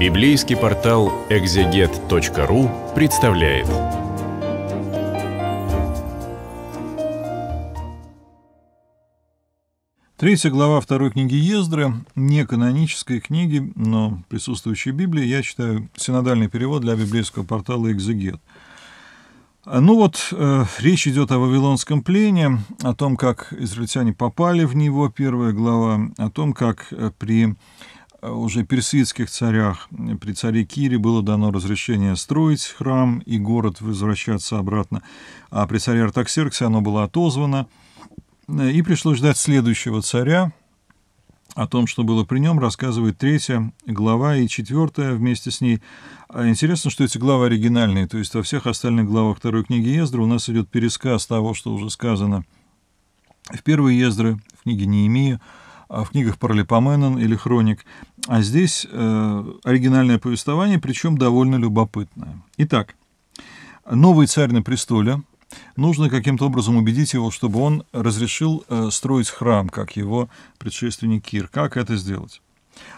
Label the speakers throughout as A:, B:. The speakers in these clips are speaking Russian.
A: Библейский портал экзегет.ру представляет. Третья глава второй книги Ездры, не канонической книги, но присутствующей Библии, я читаю синодальный перевод для библейского портала «Экзегет». Ну вот, э, речь идет о Вавилонском плене, о том, как израильтяне попали в него, первая глава, о том, как э, при Э, уже персидских царях, при царе Кире было дано разрешение строить храм и город возвращаться обратно, а при царе Артаксерксе оно было отозвано, э, и пришлось ждать следующего царя. О том, что было при нем, рассказывает третья глава и четвертая вместе с ней. А интересно, что эти главы оригинальные, то есть во всех остальных главах второй книги Ездра у нас идет пересказ того, что уже сказано в первой Ездры, в книге Неемия, а в книгах Паралипоменон или Хроник, а здесь э, оригинальное повествование, причем довольно любопытное. Итак, новый царь на престоле, Нужно каким-то образом убедить его, чтобы он разрешил э, строить храм, как его предшественник Кир. Как это сделать?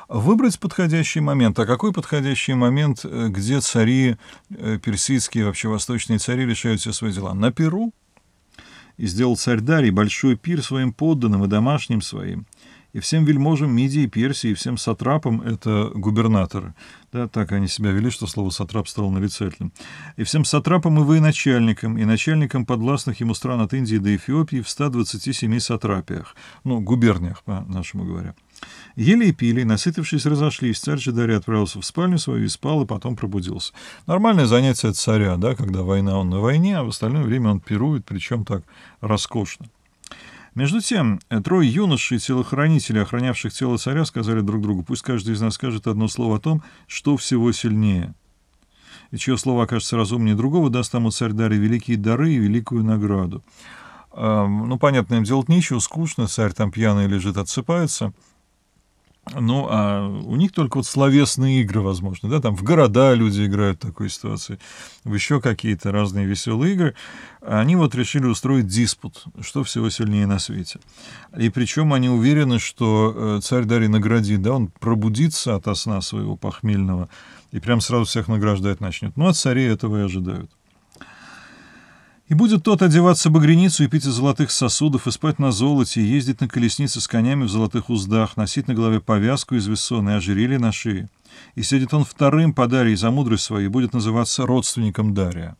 A: Выбрать подходящий момент. А какой подходящий момент, э, где цари, персидские, вообще восточные цари решают все свои дела? На Перу. И сделал царь Дарий большой пир своим подданным и домашним своим и всем вельможам Мидии, Персии, и всем сатрапам — это губернаторы. Да, так они себя вели, что слово «сатрап» стало нарицательным. «И всем сатрапам и военачальникам, и начальникам подвластных ему стран от Индии до Эфиопии в 127 сатрапиях». Ну, губерниях, по-нашему говоря. Ели и пили, насытившись, разошлись. Царь же, Джидари отправился в спальню свою и спал, и потом пробудился. Нормальное занятие царя, да, когда война, он на войне, а в остальное время он пирует, причем так роскошно. Между тем, э, трое юношей, телохранителей, охранявших тело царя, сказали друг другу, пусть каждый из нас скажет одно слово о том, что всего сильнее. И чье слово окажется разумнее другого, даст тому царь Дарий великие дары и великую награду. Ну, понятно, им делать нечего, скучно, царь там пьяный лежит, отсыпается — ну, а у них только вот словесные игры, возможно, да, там в города люди играют в такой ситуации, в еще какие-то разные веселые игры. Они вот решили устроить диспут, что всего сильнее на свете. И причем они уверены, что э, царь Дарий наградит, да, он пробудится от сна своего похмельного и прям сразу всех награждать начнет. Ну, а царей этого и ожидают. И будет тот одеваться багряницу и пить из золотых сосудов, и спать на золоте, и ездить на колеснице с конями в золотых уздах, носить на голове повязку из весона и ожерелье на шее. И сидит он вторым по Дарье за мудрость свою и будет называться родственником Дария.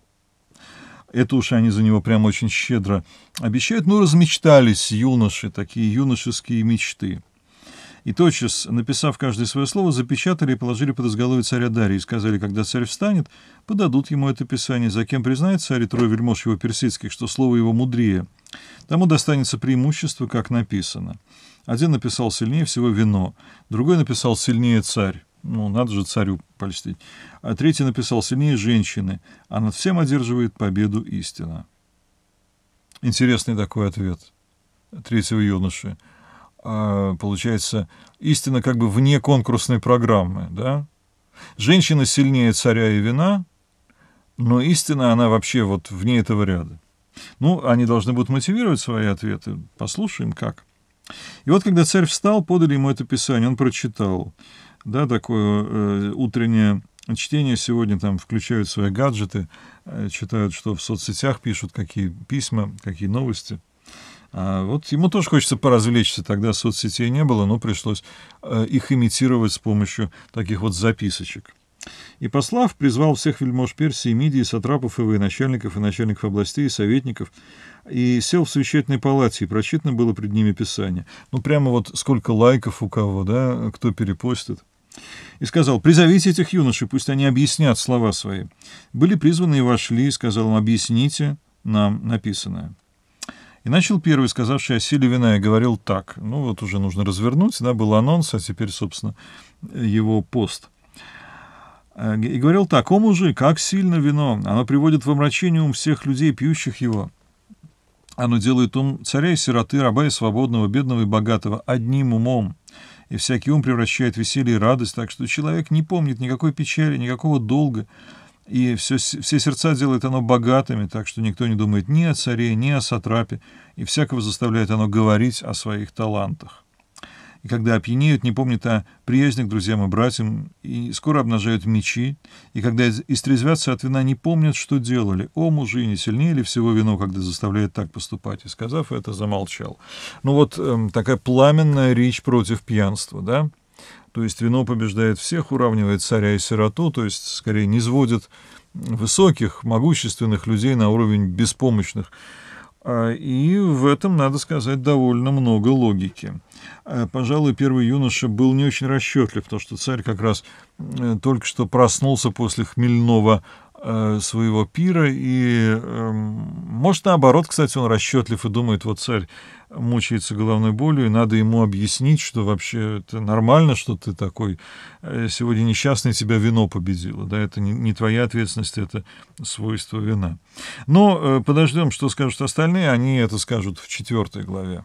A: Это уж они за него прямо очень щедро обещают. Ну, размечтались юноши, такие юношеские мечты и тотчас, написав каждое свое слово, запечатали и положили под изголовье царя Дария и сказали, когда царь встанет, подадут ему это писание, за кем признает царь и трое вельмож его персидских, что слово его мудрее. Тому достанется преимущество, как написано. Один написал сильнее всего вино, другой написал сильнее царь. Ну, надо же царю польстить. А третий написал сильнее женщины, а над всем одерживает победу истина. Интересный такой ответ третьего юноши. А, получается, истина как бы вне конкурсной программы, да? Женщина сильнее царя и вина, но истина, она вообще вот вне этого ряда. Ну, они должны будут мотивировать свои ответы. Послушаем, как. И вот, когда царь встал, подали ему это писание, он прочитал. Да, такое э, утреннее чтение сегодня там включают свои гаджеты, э, читают, что в соцсетях пишут, какие письма, какие новости – а вот ему тоже хочется поразвлечься, тогда соцсетей не было, но пришлось э, их имитировать с помощью таких вот записочек. И послав, призвал всех вельмож Персии, Мидии, сатрапов и военачальников, и начальников областей, и советников, и сел в священной палате, и прочитано было пред ними Писание. Ну, прямо вот сколько лайков у кого, да, кто перепостит. И сказал, «Призовите этих юношей, пусть они объяснят слова свои». «Были призваны и вошли», — сказал им, «объясните нам написанное». И начал первый, сказавший о силе вина, и говорил так. Ну вот уже нужно развернуть, да, был анонс, а теперь, собственно, его пост. Э, и говорил так, «О, мужи, как сильно вино! Оно приводит в омрачение ум всех людей, пьющих его. Оно делает ум царя и сироты, раба и свободного, бедного и богатого одним умом. И всякий ум превращает веселье и радость, так что человек не помнит никакой печали, никакого долга, и все, все сердца делает оно богатыми, так что никто не думает ни о царе, ни о сатрапе, и всякого заставляет оно говорить о своих талантах. И когда опьянеют, не помнят о приязни к друзьям и братьям, и скоро обнажают мечи, и когда истрезвятся от вина, не помнят, что делали. О, мужи, не сильнее ли всего вино, когда заставляет так поступать? И, сказав это, замолчал. Ну вот э, такая пламенная речь против пьянства, да? То есть вино побеждает всех, уравнивает царя и сироту, то есть скорее не сводит высоких, могущественных людей на уровень беспомощных. А, и в этом, надо сказать, довольно много логики. А, пожалуй, первый юноша был не очень расчетлив, потому что царь как раз э, только что проснулся после хмельного Э, своего пира. И, эм, может, наоборот, кстати, он расчетлив и думает, вот царь мучается головной болью, и надо ему объяснить, что вообще это нормально, что ты такой э, сегодня несчастный, тебя вино победило. Да, это не, не твоя ответственность, это свойство вина. Но э, подождем, что скажут остальные, они это скажут в четвертой главе.